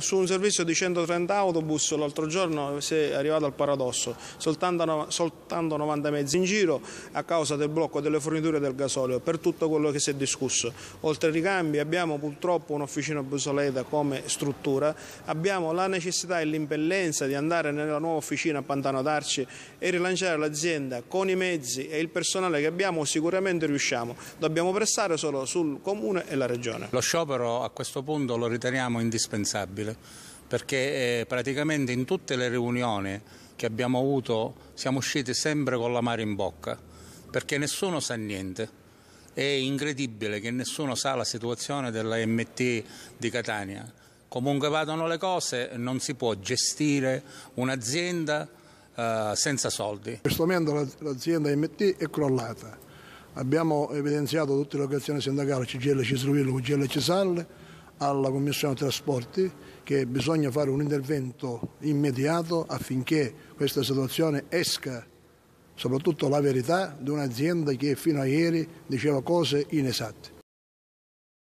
Su un servizio di 130 autobus l'altro giorno si è arrivato al paradosso, soltanto, soltanto, 90 mezzi in giro a causa del blocco delle forniture del gasolio per tutto quello che si è discusso. Oltre ai ricambi abbiamo purtroppo un'officina busoleta come struttura, abbiamo la necessità e l'impellenza di andare nella nuova officina a Pantano d'Arci e rilanciare l'azienda con i mezzi e il personale che abbiamo sicuramente riusciamo. Dobbiamo pressare solo sul Comune e la Regione. Lo sciopero a questo punto lo riteniamo indispensabile difficile perché eh, praticamente in tutte le riunioni che abbiamo avuto siamo usciti sempre con la mare in bocca perché nessuno sa niente. È incredibile che nessuno sa la situazione della MT di Catania. Comunque vadano le cose, non si può gestire un'azienda eh, senza soldi. In questo momento l'azienda MT è crollata. Abbiamo evidenziato tutte le organizzazioni sindacali, CGL Cisruvillo, CGL Cesalle, alla Commissione Trasporti che bisogna fare un intervento immediato affinché questa situazione esca, soprattutto la verità, di un'azienda che fino a ieri diceva cose inesatte.